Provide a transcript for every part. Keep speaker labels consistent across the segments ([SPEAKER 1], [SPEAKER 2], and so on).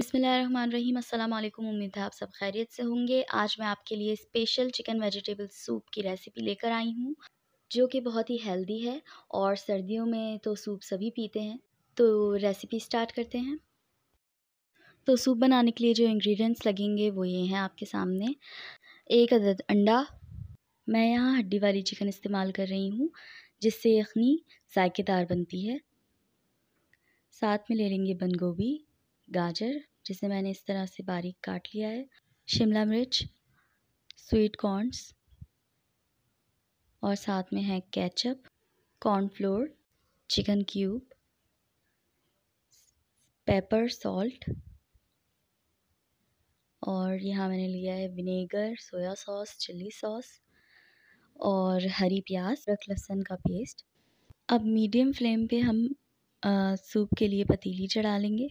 [SPEAKER 1] अस्सलाम वालेकुम उम्मीद है आप सब खैरियत से होंगे आज मैं आपके लिए स्पेशल चिकन वेजिटेबल सूप की रेसिपी लेकर आई हूँ जो कि बहुत ही हेल्दी है और सर्दियों में तो सूप सभी पीते हैं तो रेसिपी स्टार्ट करते हैं तो सूप बनाने के लिए जो इंग्रेडिएंट्स लगेंगे वो ये हैं आपके सामने एक अदद अंडा मैं यहाँ हड्डी वाली चिकन इस्तेमाल कर रही हूँ जिससे यखनी जायकेदार बनती है साथ में ले लेंगे बंद गोभी गाजर जिसे मैंने इस तरह से बारीक काट लिया है शिमला मिर्च स्वीट कॉर्नस और साथ में है ketchup cornflour chicken cube pepper salt और यहाँ मैंने लिया है vinegar soya sauce chilli sauce और हरी प्याज रख लहसुन का पेस्ट अब मीडियम फ्लेम पे हम आ, सूप के लिए पतीली चढ़ा लेंगे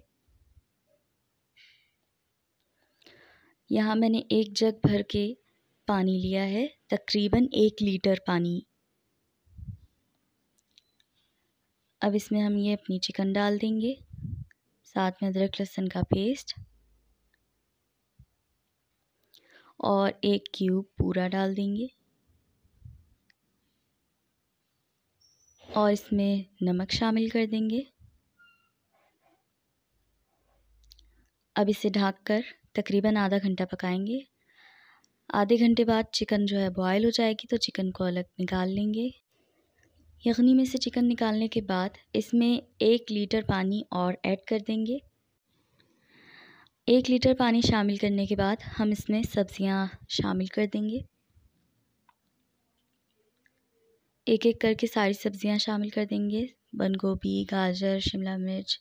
[SPEAKER 1] यहाँ मैंने एक जग भर के पानी लिया है तकरीबन एक लीटर पानी अब इसमें हम ये अपनी चिकन डाल देंगे साथ में अदरक लहसुन का पेस्ट और एक क्यूब पूरा डाल देंगे और इसमें नमक शामिल कर देंगे अब इसे ढककर तकरीबन आधा घंटा पकाएंगे आधे घंटे बाद चिकन जो है बॉयल हो जाएगी तो चिकन को अलग निकाल लेंगे यखनी में से चिकन निकालने के बाद इसमें एक लीटर पानी और ऐड कर देंगे एक लीटर पानी शामिल करने के बाद हम इसमें सब्ज़ियाँ शामिल कर देंगे एक एक करके सारी सब्ज़ियाँ शामिल कर देंगे बंद गोभी गाजर शिमला मिर्च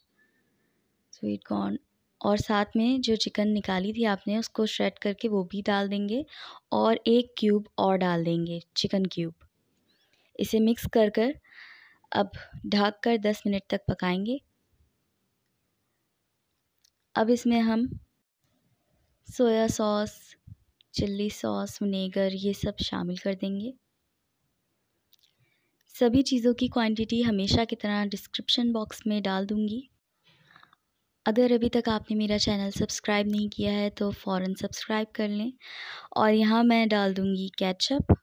[SPEAKER 1] स्वीट कॉर्न और साथ में जो चिकन निकाली थी आपने उसको श्रेड करके वो भी डाल देंगे और एक क्यूब और डाल देंगे चिकन क्यूब इसे मिक्स कर कर अब ढक कर दस मिनट तक पकाएंगे अब इसमें हम soya sauce chilli sauce vinegar ये सब शामिल कर देंगे सभी चीज़ों की क्वांटिटी हमेशा की तरह डिस्क्रिप्शन बॉक्स में डाल दूंगी अगर अभी तक आपने मेरा चैनल सब्सक्राइब नहीं किया है तो फ़ौर सब्सक्राइब कर लें और यहाँ मैं डाल दूँगी कैचअप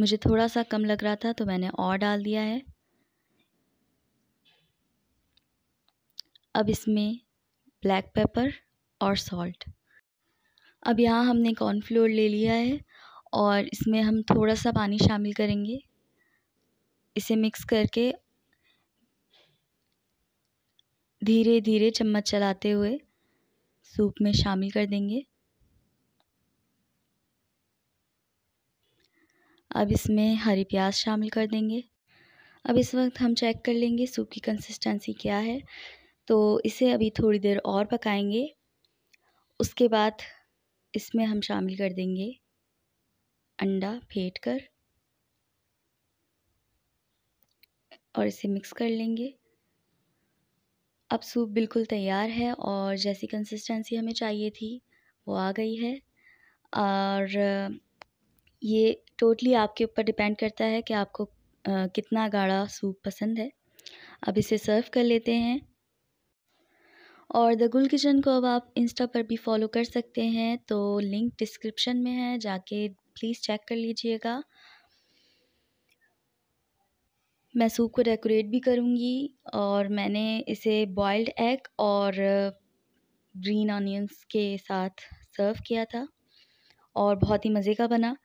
[SPEAKER 1] मुझे थोड़ा सा कम लग रहा था तो मैंने और डाल दिया है अब इसमें ब्लैक पेपर और सॉल्ट अब यहाँ हमने कॉर्नफ्लोर ले लिया है और इसमें हम थोड़ा सा पानी शामिल करेंगे इसे मिक्स करके धीरे धीरे चम्मच चलाते हुए सूप में शामिल कर देंगे अब इसमें हरी प्याज शामिल कर देंगे अब इस वक्त हम चेक कर लेंगे सूप की कंसिस्टेंसी क्या है तो इसे अभी थोड़ी देर और पकाएंगे उसके बाद इसमें हम शामिल कर देंगे अंडा फेंट कर और इसे मिक्स कर लेंगे अब सूप बिल्कुल तैयार है और जैसी कंसिस्टेंसी हमें चाहिए थी वो आ गई है और ये टोटली आपके ऊपर डिपेंड करता है कि आपको कितना गाढ़ा सूप पसंद है अब इसे सर्व कर लेते हैं और द गुल किचन को अब आप इंस्टा पर भी फॉलो कर सकते हैं तो लिंक डिस्क्रिप्शन में है जाके प्लीज़ चेक कर लीजिएगा मैं सूप को डेकोरेट भी करूँगी और मैंने इसे बॉइल्ड एग और ग्रीन ऑनियंस के साथ सर्व किया था और बहुत ही मज़े का बना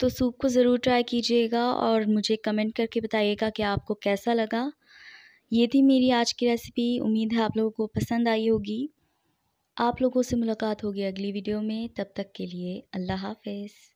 [SPEAKER 1] तो सूप को ज़रूर ट्राई कीजिएगा और मुझे कमेंट करके बताइएगा कि आपको कैसा लगा ये थी मेरी आज की रेसिपी उम्मीद है आप लोगों को पसंद आई होगी आप लोगों से मुलाकात होगी अगली वीडियो में तब तक के लिए अल्लाह हाफिज़